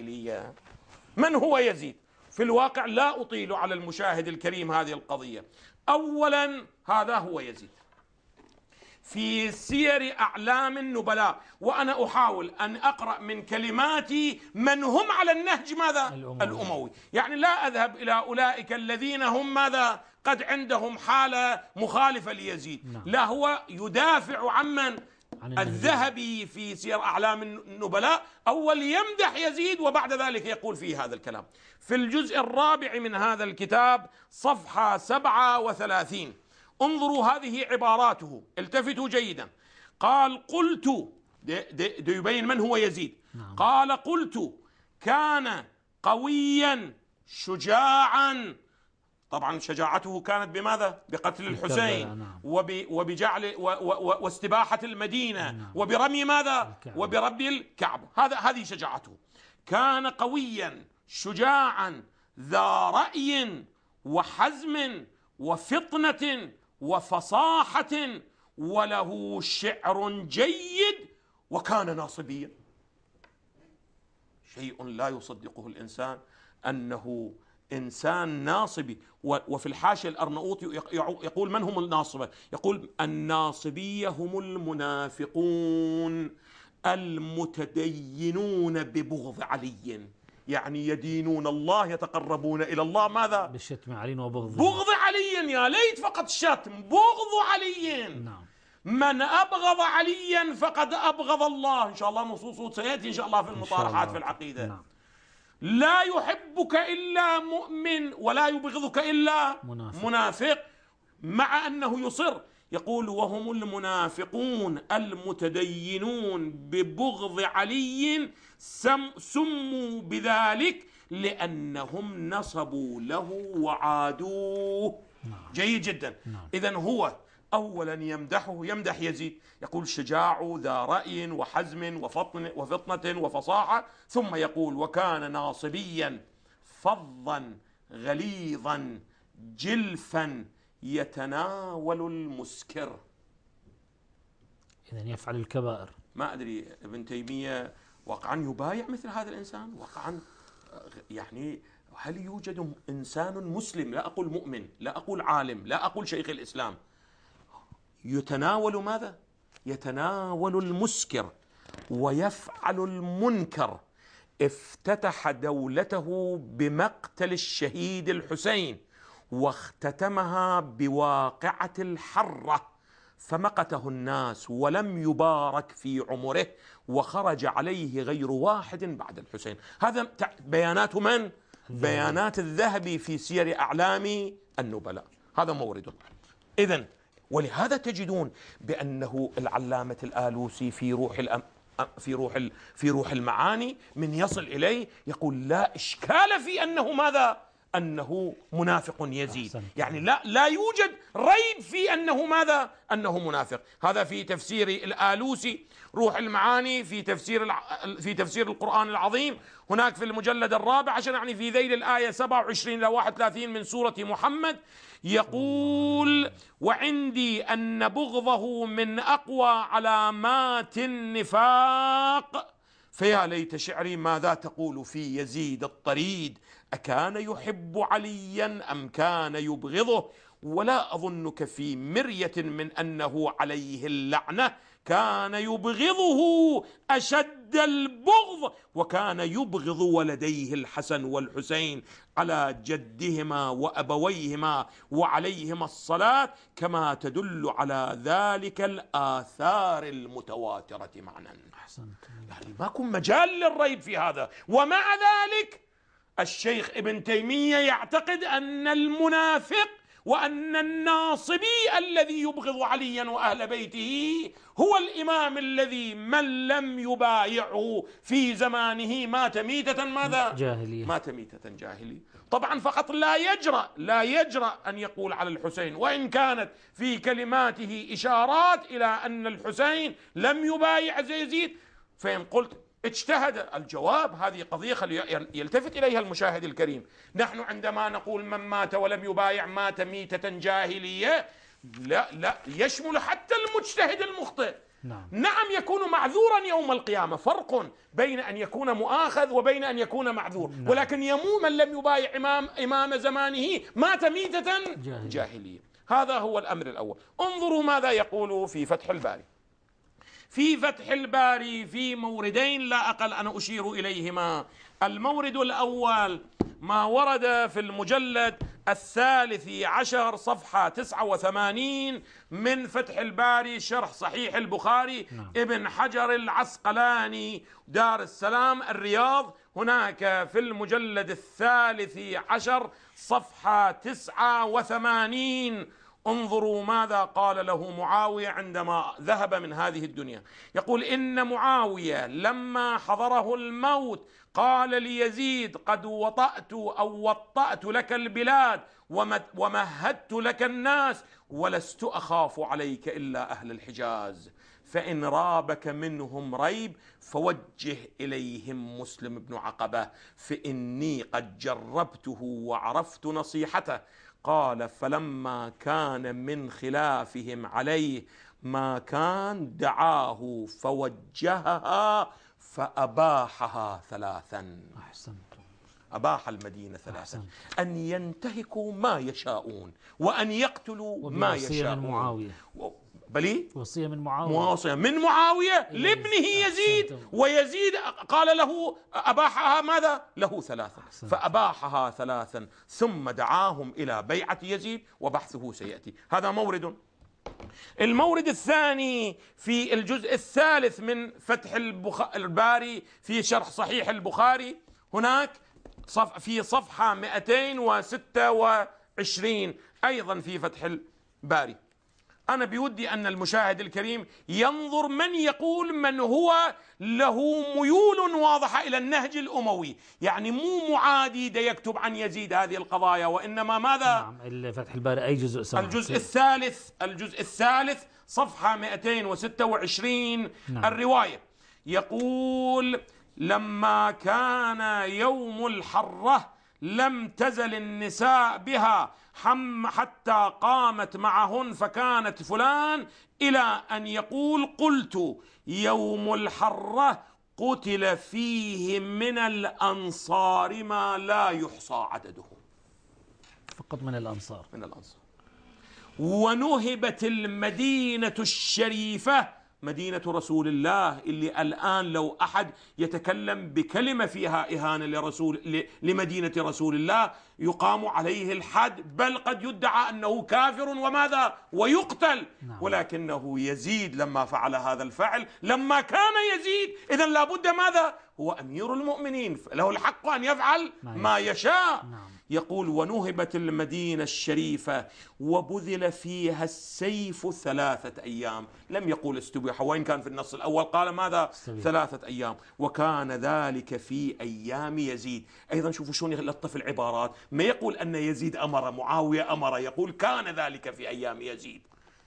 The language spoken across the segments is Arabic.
الإسرائيلية من هو يزيد في الواقع لا أطيل على المشاهد الكريم هذه القضية أولا هذا هو يزيد في سير أعلام النبلاء وأنا أحاول أن أقرأ من كلماتي من هم على النهج ماذا الأموي, الأموي. يعني لا أذهب إلى أولئك الذين هم ماذا قد عندهم حالة مخالفة ليزيد نعم. لا هو يدافع عمن الذهبي في سير أعلام النبلاء أول يمدح يزيد وبعد ذلك يقول فيه هذا الكلام في الجزء الرابع من هذا الكتاب صفحة 37 انظروا هذه عباراته التفتوا جيدا قال قلت يبين من هو يزيد نعم. قال قلت كان قويا شجاعا طبعا شجاعته كانت بماذا؟ بقتل الحسين نعم. وبجعل واستباحة المدينة نعم. وبرمي ماذا؟ وبربي الكعبة هذا هذه شجاعته كان قويا شجاعا ذا رأي وحزم وفطنة وفصاحة وله شعر جيد وكان ناصبيا شيء لا يصدقه الإنسان أنه إنسان ناصبي وفي الحاشية الأرناؤوطي يقول من هم الناصبة يقول الناصبية هم المنافقون المتدينون ببغض علي يعني يدينون الله يتقربون إلى الله ماذا؟ بالشتم علي وبغض بغض علي يا ليت فقط شتم بغض علي نعم من أبغض عليا فقد أبغض الله إن شاء الله نصوصه سيأتي إن شاء الله في المطارحات في العقيدة نعم لا يحبك إلا مؤمن ولا يبغضك إلا منافق, منافق مع أنه يصر يقول وهم المنافقون المتدينون ببغض علي سم سموا بذلك لأنهم نصبوا له وعادوه نعم. جيد جدا نعم. إذا هو أولا يمدحه يمدح يزيد يقول شجاع ذا رأي وحزم وفطن وفطنة وفصاحة ثم يقول وكان ناصبيا فظا غليظا جلفا يتناول المسكر إذا يفعل الكبائر ما أدري ابن تيمية واقعا يبايع مثل هذا الإنسان واقعا يعني هل يوجد إنسان مسلم لا أقول مؤمن لا أقول عالم لا أقول شيخ الإسلام يتناول ماذا يتناول المسكر ويفعل المنكر افتتح دولته بمقتل الشهيد الحسين واختتمها بواقعه الحره فمقته الناس ولم يبارك في عمره وخرج عليه غير واحد بعد الحسين هذا بيانات من؟ بيانات الذهبي في سير أعلام النبلاء هذا مورده إذا ولهذا تجدون بأنه العلامة الآلوسي في روح الأم في روح في روح المعاني من يصل إليه يقول لا إشكال في أنه ماذا أنه منافق يزيد يعني لا, لا يوجد ريب في أنه ماذا أنه منافق هذا في تفسير الآلوسي روح المعاني في تفسير في تفسير القرآن العظيم هناك في المجلد الرابع عشان يعني في ذيل الآية 27 إلى 31 من سورة محمد يقول وعندي أن بغضه من أقوى علامات النفاق فيا ليت شعري ماذا تقول في يزيد الطريد أكان يحب عليا أم كان يبغضه ولا أظنك في مرية من أنه عليه اللعنة كان يبغضه أشد البغض وكان يبغض ولديه الحسن والحسين على جدهما وأبويهما وعليهما الصلاة كما تدل على ذلك الآثار المتواترة معنا أحسنت يعني ما مجال للريب في هذا ومع ذلك الشيخ ابن تيمية يعتقد أن المنافق وأن الناصبي الذي يبغض عليا وأهل بيته هو الإمام الذي من لم يبايعه في زمانه مات ميتة ماذا؟ جاهلية مات ميتة جاهلية طبعا فقط لا يجرأ لا يجرأ أن يقول على الحسين وإن كانت في كلماته إشارات إلى أن الحسين لم يبايع زيزيد فإن قلت اجتهد الجواب هذه قضية يلتفت إليها المشاهد الكريم نحن عندما نقول من مات ولم يبايع مات ميتة جاهلية لا لا يشمل حتى المجتهد المخطئ نعم. نعم يكون معذورا يوم القيامة فرق بين أن يكون مؤاخذ وبين أن يكون معذور نعم. ولكن يموت من لم يبايع إمام, إمام زمانه مات ميتة جاهلية. جاهلية هذا هو الأمر الأول انظروا ماذا يقول في فتح الباري في فتح الباري في موردين لا أقل أنا أشير إليهما المورد الأول ما ورد في المجلد الثالث عشر صفحة 89 من فتح الباري شرح صحيح البخاري نعم. ابن حجر العسقلاني دار السلام الرياض هناك في المجلد الثالث عشر صفحة 89 انظروا ماذا قال له معاويه عندما ذهب من هذه الدنيا يقول ان معاويه لما حضره الموت قال ليزيد قد وطأت او وطأت لك البلاد ومهدت لك الناس ولست اخاف عليك الا اهل الحجاز فإن رابك منهم ريب فوجه إليهم مسلم بن عقبة فإني قد جربته وعرفت نصيحته قال فلما كان من خلافهم عليه ما كان دعاه فوجهها فأباحها ثلاثا أحسنت أباح المدينة ثلاثا أن ينتهكوا ما يشاءون وأن يقتلوا ما يشاءون معاوية. بلي وصية من معاوية وصية من معاوية لابنه يزيد ويزيد قال له أباحها ماذا له ثلاثا فأباحها ثلاثا ثم دعاهم إلى بيعة يزيد وبحثه سيأتي هذا مورد المورد الثاني في الجزء الثالث من فتح البخ... الباري في شرح صحيح البخاري هناك صف... في صفحة 226 أيضا في فتح الباري أنا بودي أن المشاهد الكريم ينظر من يقول من هو له ميول واضحة إلى النهج الأموي يعني مو معادي دا يكتب عن يزيد هذه القضايا وإنما ماذا نعم الفتح الباري أي جزء سمع الجزء سمع. الثالث الجزء الثالث صفحة 226 نعم. الرواية يقول لما كان يوم الحرة لم تزل النساء بها حم حتى قامت معهن فكانت فلان إلى أن يقول قلت يوم الحرة قتل فيه من الأنصار ما لا يحصى عدده فقط من الأنصار من الأنصار ونهبت المدينة الشريفة مدينة رسول الله اللي الآن لو أحد يتكلم بكلمة فيها إهانة لرسول لمدينة رسول الله يقام عليه الحد بل قد يدعى أنه كافر وماذا ويقتل نعم. ولكنه يزيد لما فعل هذا الفعل لما كان يزيد إذا لابد ماذا هو أمير المؤمنين له الحق أن يفعل ما يشاء نعم. يقول ونهبت المدينة الشريفة وبذل فيها السيف ثلاثة أيام لم يقول استبيح وإن كان في النص الأول قال ماذا استبيح. ثلاثة أيام وكان ذلك في أيام يزيد أيضا شوفوا شلون يلطف العبارات ما يقول أن يزيد أمر معاوية أمر يقول كان ذلك في أيام يزيد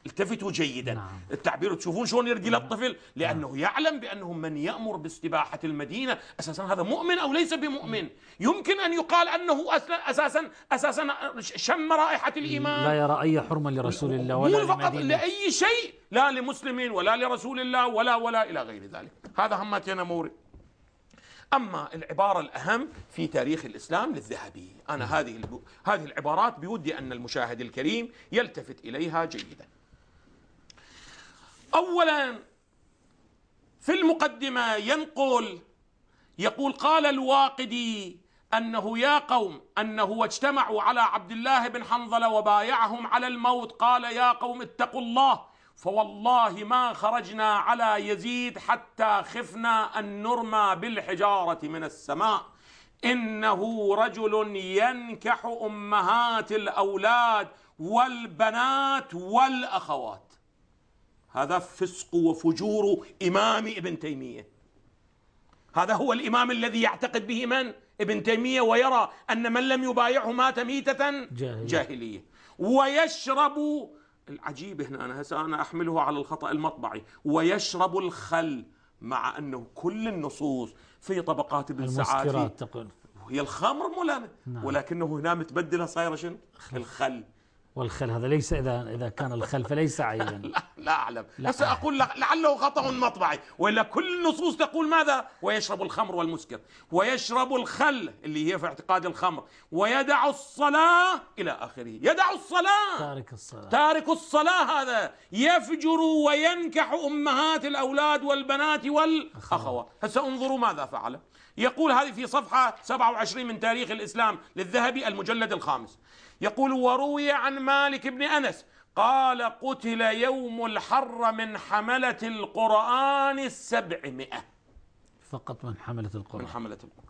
التفتوا جيدا نعم. التعبير تشوفون شلون يرجي نعم. للطفل لانه نعم. يعلم بانه من يامر باستباحه المدينه اساسا هذا مؤمن او ليس بمؤمن يمكن ان يقال انه اساسا اساسا شم رائحه الايمان لا يرى اي حرمه لرسول الله ولا مو فقط لاي شيء لا لمسلم ولا لرسول الله ولا ولا الى غير ذلك هذا همتنا نموري اما العباره الاهم في تاريخ الاسلام للذهبي انا هذه هذه العبارات بودي ان المشاهد الكريم يلتفت اليها جيدا اولا في المقدمه ينقل يقول قال الواقدي انه يا قوم انه اجتمعوا على عبد الله بن حنظله وبايعهم على الموت قال يا قوم اتقوا الله فوالله ما خرجنا على يزيد حتى خفنا ان نرمى بالحجاره من السماء انه رجل ينكح امهات الاولاد والبنات والاخوات هذا فسق وفجور إمام ابن تيمية هذا هو الإمام الذي يعتقد به من؟ ابن تيمية ويرى أن من لم يبايعه مات ميتة جاهلية, جاهلية. ويشرب العجيب هنا أنا هسه أنا أحمله على الخطأ المطبعي ويشرب الخل مع أنه كل النصوص في طبقات ابن سعادي تقول هي الخمر مولانا نعم. ولكنه هنا متبدله صايره شنو؟ الخل والخل هذا ليس إذا إذا كان الخل فليس عيبا لا, لا أعلم لا سأقول لعله خطأ مطبعي وإلا كل النصوص تقول ماذا ويشرب الخمر والمسكر ويشرب الخل اللي هي في اعتقاد الخمر ويدع الصلاة إلى آخره يدع الصلاة تارك الصلاة تارك الصلاة هذا يفجر وينكح أمهات الأولاد والبنات والأخوات هسه انظروا ماذا فعل يقول هذه في صفحة 27 من تاريخ الإسلام للذهبي المجلد الخامس يقول وروي عن مالك بن أنس قال قتل يوم الحر من حملة القرآن السبعمائة فقط من حملة القرآن من حملة القرآن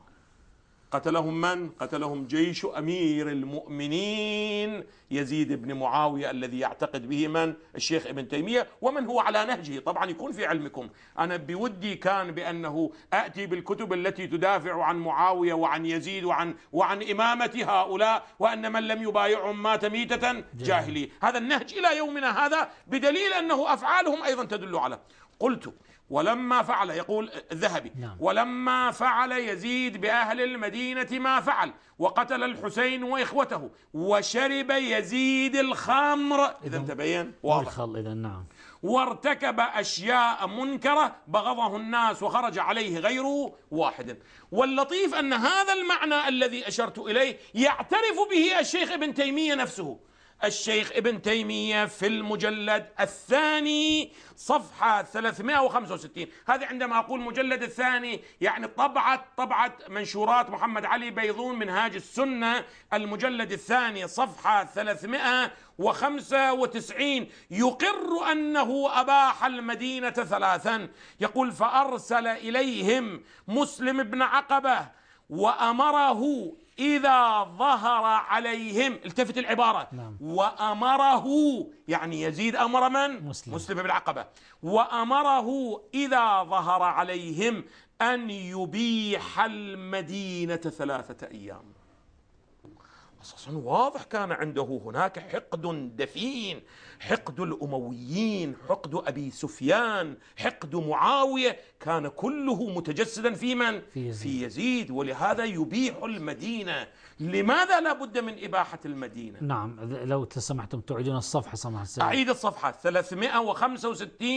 قتلهم من؟ قتلهم جيش أمير المؤمنين يزيد بن معاوية الذي يعتقد به من؟ الشيخ ابن تيمية ومن هو على نهجه طبعا يكون في علمكم أنا بودي كان بأنه أتي بالكتب التي تدافع عن معاوية وعن يزيد وعن, وعن إمامة هؤلاء وأن من لم يبايعهم مات ميتة جاهلي هذا النهج إلى يومنا هذا بدليل أنه أفعالهم أيضا تدل على قلت ولما فعل يقول الذهبي نعم. ولما فعل يزيد بأهل المدينة ما فعل وقتل الحسين وإخوته وشرب يزيد الخمر إذا تبين واضح إذا نعم وارتكب أشياء منكرة بغضه الناس وخرج عليه غيره واحد واللطيف أن هذا المعنى الذي أشرت إليه يعترف به الشيخ ابن تيمية نفسه الشيخ ابن تيمية في المجلد الثاني صفحة 365 هذا عندما أقول مجلد الثاني يعني طبعة طبعة منشورات محمد علي بيضون منهاج السنة المجلد الثاني صفحة 395 يقر أنه أباح المدينة ثلاثا يقول فأرسل إليهم مسلم بن عقبة وأمره إذا ظهر عليهم التفت العبارة نعم. وأمره يعني يزيد أمر من؟ مسلم, مسلم بالعقبة وأمره إذا ظهر عليهم أن يبيح المدينة ثلاثة أيام قصص واضح كان عنده هناك حقد دفين حقد الامويين حقد ابي سفيان حقد معاويه كان كله متجسدا في من في يزيد, في يزيد ولهذا يبيح المدينه لماذا لا بد من اباحه المدينه نعم لو تسمحتم تعيدون الصفحه سماحه السيد اعيد الصفحه 365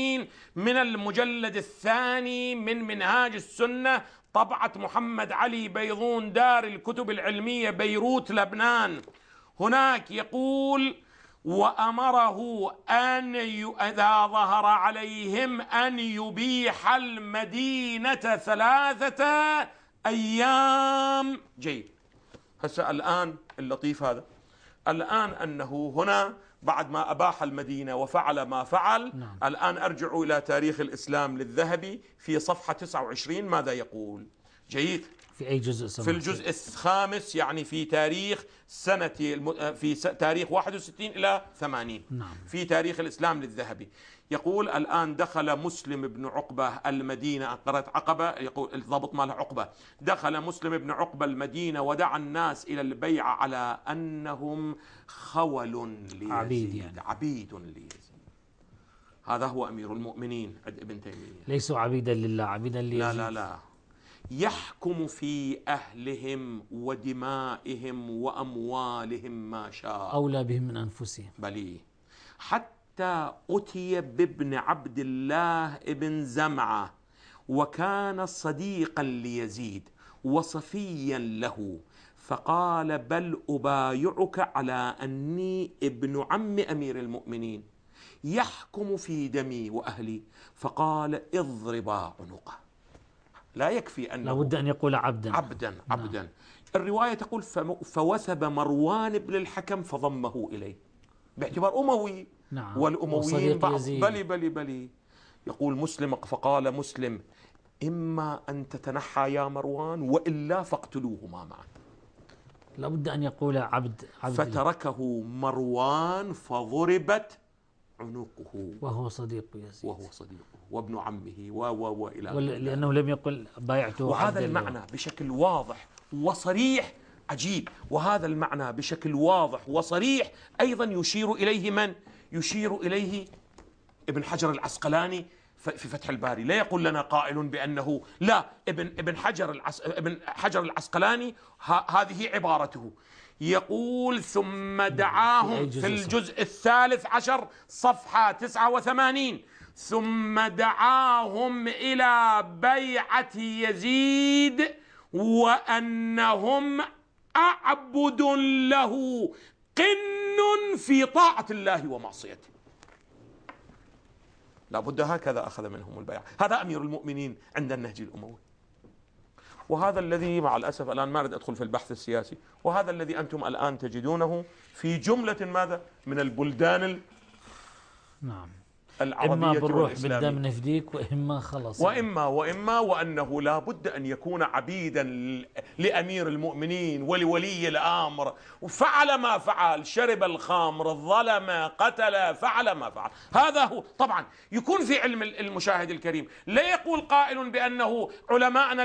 من المجلد الثاني من منهاج السنه طبعة محمد علي بيضون دار الكتب العلمية بيروت لبنان هناك يقول وأمره أن ي... إذا ظهر عليهم أن يبيح المدينة ثلاثة أيام جيد هسه الآن اللطيف هذا الآن أنه هنا بعد ما أباح المدينة وفعل ما فعل نعم. الآن أرجع إلى تاريخ الإسلام للذهبي في صفحة 29 ماذا يقول جيد في أي جزء سمح في الجزء الخامس يعني في تاريخ سنة آه، في تاريخ 61 إلى 80 نعم. في تاريخ الإسلام للذهبي يقول الآن دخل مسلم بن عقبة المدينة قرأت عقبة يقول الضبط ماله عقبة دخل مسلم بن عقبة المدينة ودعا الناس إلى البيعة على أنهم خول ليزيد عبيد, يعني. عبيد ليزيد هذا هو أمير المؤمنين عند ابن تيمية ليسوا عبيدا لله عبيدا ليزيد لا لا لا يحكم في أهلهم ودمائهم وأموالهم ما شاء أولى بهم من أنفسهم بلي حتى أتي بابن عبد الله ابن زمعة وكان صديقا ليزيد وصفيا له فقال بل أبايعك على أني ابن عم أمير المؤمنين يحكم في دمي وأهلي فقال اضربا عنقه لا يكفي أنه لابد أن يقول عبدا عبدا نعم. عبدا نعم. الرواية تقول فوثب مروان بن الحكم فضمه إليه باعتبار أموي نعم والأمويين بلي بلي بلي يقول مسلم فقال مسلم إما أن تتنحى يا مروان وإلا فاقتلوهما معا لابد أن يقول عبد, عبد فتركه مروان فضربت عنقه وهو صديق يزيد وهو صديقه وابن عمه و و وإلى لأنه لم يقل بايعته وهذا المعنى بشكل واضح وصريح عجيب وهذا المعنى بشكل واضح وصريح أيضا يشير إليه من؟ يشير إليه ابن حجر العسقلاني في فتح الباري لا يقول لنا قائل بأنه لا ابن ابن حجر العس ابن حجر العسقلاني هذه عبارته يقول ثم نعم، دعاهم في الجزء الثالث عشر صفحة 89 ثم دعاهم إلى بيعة يزيد وأنهم أعبد له قن في طاعة الله ومعصيته لابد هكذا أخذ منهم البيعة هذا أمير المؤمنين عند النهج الأموي وهذا الذي مع الأسف الآن ما أريد أدخل في البحث السياسي وهذا الذي أنتم الآن تجدونه في جملة ماذا من البلدان نعم العربية إما بالروح بالدم نفديك وإما خلص وإما وإما وأنه لا بد أن يكون عبيدا لأمير المؤمنين ولولي الأمر وفعل ما فعل شرب الخمر ظلم قتل فعل ما فعل هذا هو طبعا يكون في علم المشاهد الكريم لا يقول قائل بأنه علماءنا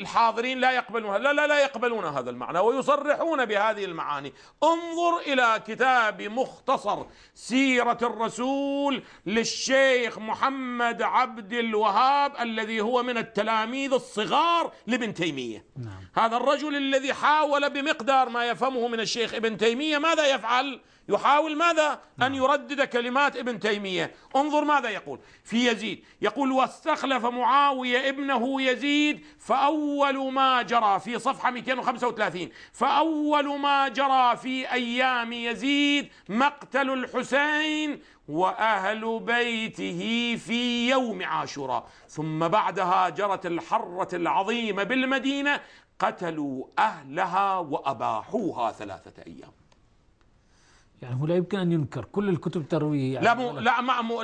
الحاضرين لا يقبلون لا لا لا يقبلون هذا المعنى ويصرحون بهذه المعاني انظر إلى كتاب مختصر سيرة الرسول للشيخ محمد عبد الوهاب الذي هو من التلاميذ الصغار لابن تيمية نعم. هذا الرجل الذي حاول بمقدار ما يفهمه من الشيخ ابن تيمية ماذا يفعل؟ يحاول ماذا؟ نعم. أن يردد كلمات ابن تيمية انظر ماذا يقول في يزيد يقول واستخلف معاوية ابنه يزيد فأول ما جرى في صفحة 235 فأول ما جرى في أيام يزيد مقتل الحسين وأهل بيته في يوم عاشوراء ثم بعدها جرت الحرة العظيمة بالمدينة قتلوا أهلها وأباحوها ثلاثة أيام يعني هو لا يمكن ان ينكر كل الكتب تروي يعني لا مو لا ما مو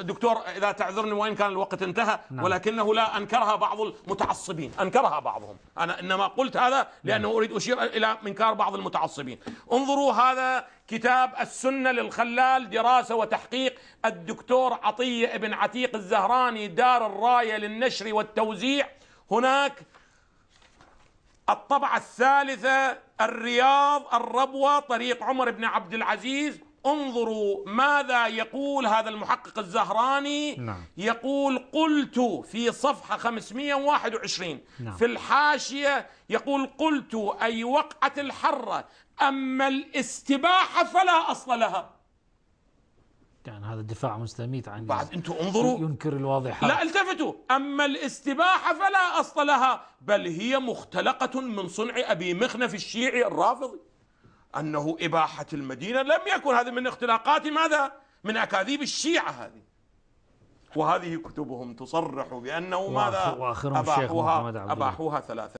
دكتور اذا تعذرني وين كان الوقت انتهى نعم. ولكنه لا انكرها بعض المتعصبين انكرها بعضهم انا انما قلت هذا نعم. لانه اريد اشير الى انكار بعض المتعصبين انظروا هذا كتاب السنة للخلال دراسة وتحقيق الدكتور عطية ابن عتيق الزهراني دار الراية للنشر والتوزيع هناك الطبعة الثالثة الرياض الربوة طريق عمر بن عبد العزيز انظروا ماذا يقول هذا المحقق الزهراني نعم. يقول قلت في صفحة 521 نعم. في الحاشية يقول قلت أي وقعة الحرة أما الاستباحة فلا أصل لها يعني هذا الدفاع مستميت عن بعد انتم انظروا ينكر الواضحات لا التفتوا اما الاستباحه فلا اصل لها بل هي مختلقه من صنع ابي مخنف الشيعي الرافضي انه اباحه المدينه لم يكن هذا من اختلاقات ماذا؟ من اكاذيب الشيعه هذه وهذه كتبهم تصرح بانه ماذا؟ واخرهم أباحوها الشيخ محمد عبد أباحوها ثلاثه